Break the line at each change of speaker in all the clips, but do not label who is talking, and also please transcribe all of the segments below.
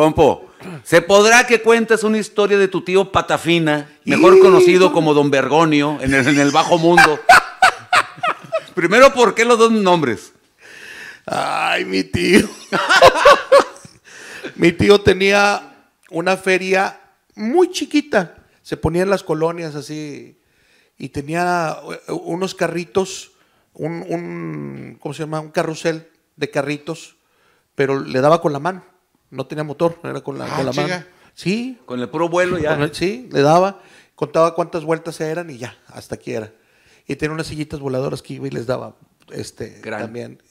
Pompo, ¿se podrá que cuentes una historia de tu tío Patafina, mejor conocido como Don Bergonio, en el, bajo mundo? Primero, ¿por qué los dos nombres? Ay, mi tío. mi tío tenía una feria muy chiquita. Se ponía en las colonias así y tenía eh, unos carritos, un ¿cómo se llama? Un carrusel de carritos, pero le daba con la mano. No tenía motor, era con la, ah, con la mano. Sí. Con el puro vuelo ya. sí, le daba, contaba cuántas vueltas eran y ya, hasta aquí era. Y tenía unas sillitas voladoras que iba y les daba este, también.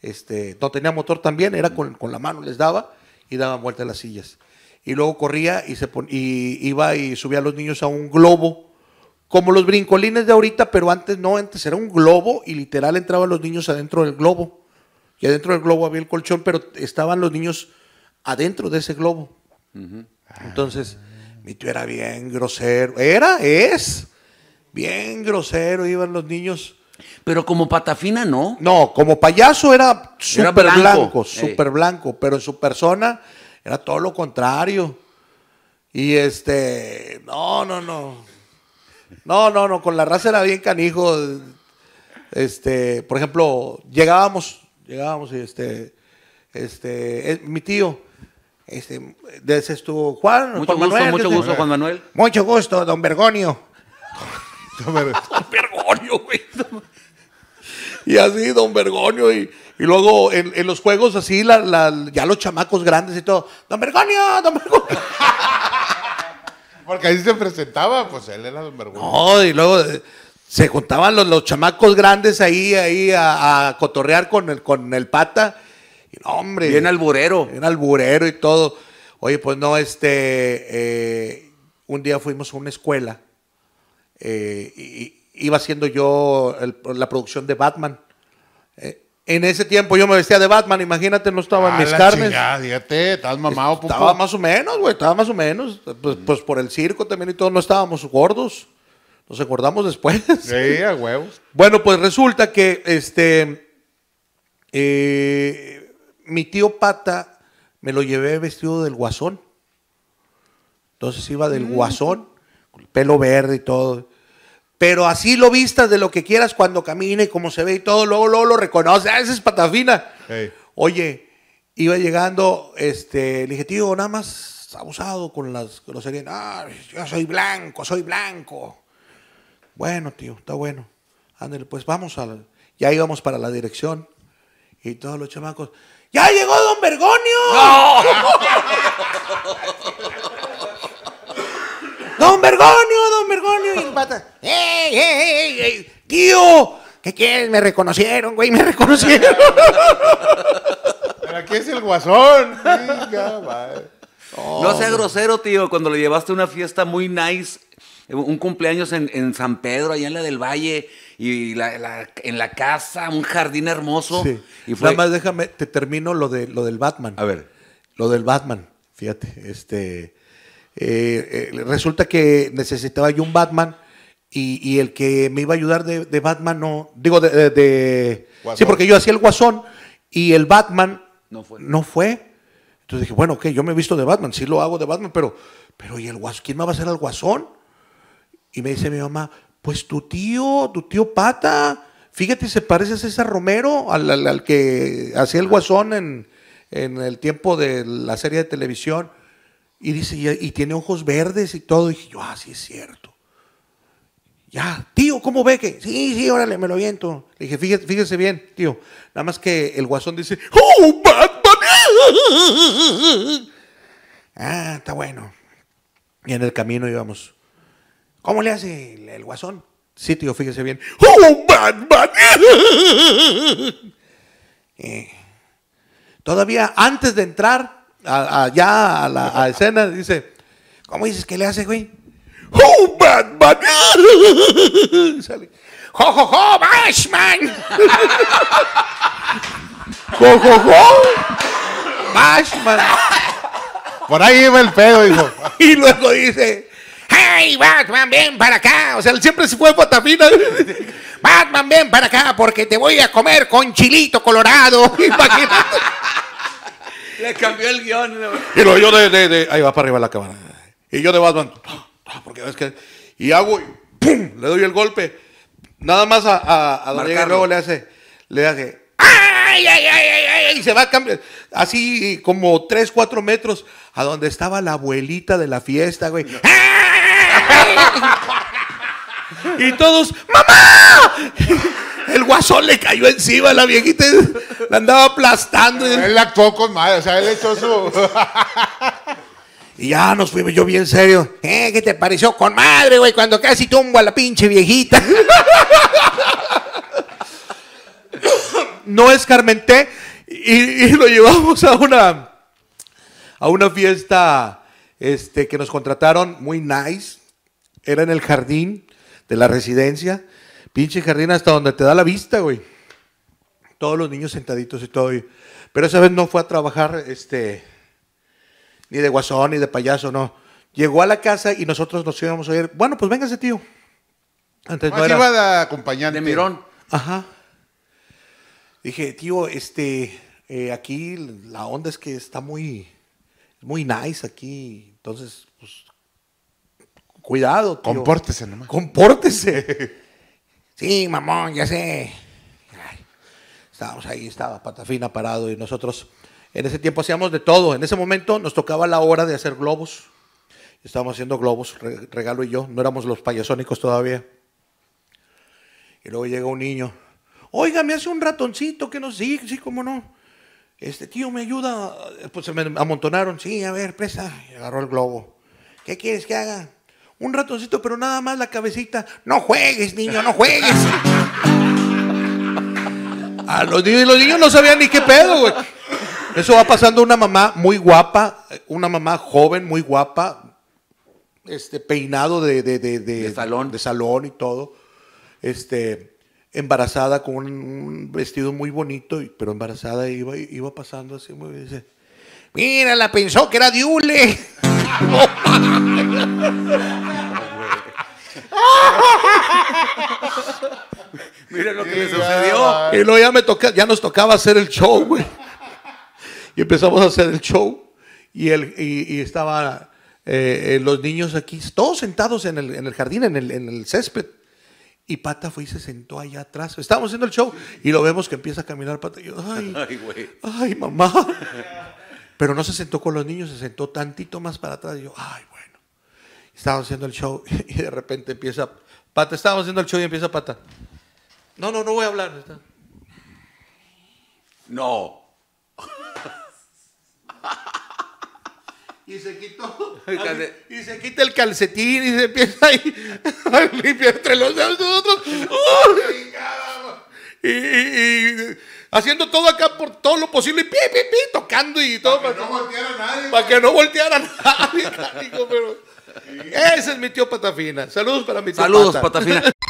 Este, no tenía motor también, era con, la mano, les daba y daban vueltas las sillas. Y luego corría y, se y iba y subía a los niños a un globo como los brincolines de ahorita, pero antes no, antes era un globo y literal entraban los niños adentro del globo. Y adentro del globo había el colchón, pero estaban los niños adentro de ese globo. Entonces, mi tío era bien grosero. Era, es. Bien grosero iban los niños. Pero como patafina no. No, como payaso era súper blanco, blanco súper blanco, pero en su persona era todo lo contrario. Y este, no, no, no. No, no, no, con la raza era bien canijo. Este, por ejemplo, llegábamos, llegábamos y este, este, eh, mi tío, este, ese Juan. Mucho gusto, Manuel, mucho gusto, Juan Manuel. Mucho gusto, don Bergonio. don Bergonio, Y así, don Bergonio. Y, y luego en, los juegos, así, la, ya los chamacos grandes y todo. Don Bergonio, don Bergonio. Porque ahí se presentaba, pues él era don Bergonio. No, y luego eh, se juntaban los, los chamacos grandes ahí, ahí a, a cotorrear con el, con el pata y en hombre. Bien alburero. Bien alburero y todo. Oye, pues no, este. Eh, un día fuimos a una escuela. Eh, y, iba haciendo yo la producción de Batman. Eh, en ese tiempo yo me vestía de Batman, imagínate, no estaba en mis carnes. carnes. ya, fíjate, estabas mamado, Estaba más o menos, güey, estaba más o menos. Pues, pues, por el circo también y todo, no estábamos gordos. Nos acordamos después. Sí, a huevos. bueno, pues resulta que este. Eh, mi tío Pata me lo llevé vestido del guasón. Entonces iba del mm. con el pelo verde y todo. Pero así lo vistas de lo que quieras cuando camine, como se ve y todo, luego, luego lo reconoce. ¡Ah, ese es Patafina! Oye, iba llegando, este, le dije, tío, nada más abusado con las groserías. Ah, yo soy blanco, soy blanco. Bueno, tío, está bueno. Ándale, pues vamos a... Ya íbamos para la dirección. Y todos los chamacos, ¡ya llegó Don Bergonio! ¡No! ¡Don Bergonio, Don Bergonio! Y el pata, ¡ey, ey, ey! ¡Tío! ¿Qué quieres? Me reconocieron, güey, me reconocieron. Pero aquí es el guasón. no sea grosero, tío. Cuando le llevaste una fiesta muy nice un cumpleaños en, San Pedro, allá en la del Valle, y en la casa, un jardín hermoso. Nada más déjame, te termino lo, de, lo del Batman. A ver. Lo del Batman, fíjate, este... Eh, eh, resulta que necesitaba yo un Batman y, el que me iba a ayudar de, Batman no, digo de, sí, porque yo hacía el guasón y el Batman no fue. no fue. Entonces dije, bueno, ok, yo me he visto de Batman, sí lo hago de Batman, pero, pero ¿y el guasón? ¿Quién me va a hacer al guasón? Y me dice mi mamá, pues tu tío, tu tío Pata, fíjate, se parece a César Romero, al, que hacía el guasón en, el tiempo de la serie de televisión. Y dice, y, tiene ojos verdes y todo. Y dije yo, ah, sí es cierto. Ya, tío, ¿cómo ve que? Sí, sí, órale, me lo viento. Le dije, fíjese, bien, tío. Nada más que el guasón dice, ¡Oh, Batman! Ah, está bueno. Y en el camino íbamos ¿Cómo le hace el, guasón? Sí, tío, fíjese bien. ¡Oh, Batman! Eh, todavía antes de entrar allá a, a la escena, dice, ¿cómo dices que le hace, güey? ¡Oh, Batman! Sale. ¡Jo, jo, jo, Bashman! ¡Jo, jo, jo! jo bashman Por ahí iba el pedo, hijo. y luego dice, ¡Ey, Batman, ven para acá! O sea, él siempre se fue a Patafina. Batman, ven para acá porque te voy a comer con chilito colorado. Le cambió el guión. Y lo yo de, Ahí va para arriba la cámara. Y yo de Batman. Porque ves que. Y hago. Y ¡Pum! Le doy el golpe. Nada más a, a, a luego le hace. Le hace. ¡Ay, ay, ay, ay! ay! Y se va a cambiar. Así como 3, 4 metros a donde estaba la abuelita de la fiesta, güey. ¡Ah! y todos, ¡mamá! El guasón le cayó encima, A la viejita la andaba aplastando. Él actuó con madre, o sea, él echó su. Y ya nos fuimos yo bien serio. ¿Eh? ¿Qué te pareció? Con madre, güey, cuando casi tumbo a la pinche viejita. no escarmenté y, y, lo llevamos a una, a una fiesta este, que nos contrataron muy nice. Era en el jardín de la residencia. Pinche jardín hasta donde te da la vista, güey. Todos los niños sentaditos y todo. Pero esa vez no fue a trabajar, este, ni de guasón, ni de payaso, no. Llegó a la casa y nosotros nos íbamos a ir. Bueno, pues véngase, tío. Antes ah, era... iba de acompañante. De Mirón. Ajá. Dije, tío, este, eh, aquí la onda es que está muy, muy nice aquí. Entonces, pues, Cuidado, Compórtese nomás. Compórtese. sí, mamón, ya sé. Estamos estábamos ahí, estaba Patafina parado y nosotros en ese tiempo hacíamos de todo. En ese momento nos tocaba la hora de hacer globos. Estábamos haciendo globos, Regalo y yo. No éramos los payasónicos todavía. Y luego llega un niño. Oiga, me hace un ratoncito que nos sí, sí, como no. Este tío me ayuda. Pues se me amontonaron. Sí, a ver, presa. Y agarró el globo. ¿Qué quieres que haga? un ratoncito, pero nada más la cabecita. No juegues, niño, no juegues. A los niños, los niños no sabían ni qué pedo, güey. Eso va pasando una mamá muy guapa, una mamá joven, muy guapa, este, peinado de, salón. de salón y todo. Este, embarazada con un, vestido muy bonito, pero embarazada iba, pasando así, muy bien, mira, la pensó que era diule. Miren lo que le sucedió. Y luego ya, toca, ya nos tocaba hacer el show, Y empezamos a hacer el show. Y, el, estaba eh, eh, los niños aquí, todos sentados en el, jardín, en el, césped. Y Pata fue y se sentó allá atrás. Estábamos haciendo el show y lo vemos que empieza a caminar Pata. ay, ay, ay mamá. Pero no se sentó con los niños, se sentó tantito más para atrás. Y yo, ay, Estábamos haciendo el show y de repente empieza Pata. Estábamos haciendo el show y empieza Pata. No, no, no voy a hablar. No. y se quitó y se quita el calcetín y se empieza ahí a entre los dedos y, y, haciendo todo acá por todo lo posible y pi, pi, pi, tocando y todo para, que, no para que no volteara nadie para que no volteara nadie pero ese es mi tío Patafina. Saludos para mi tío Saludos, Patafina.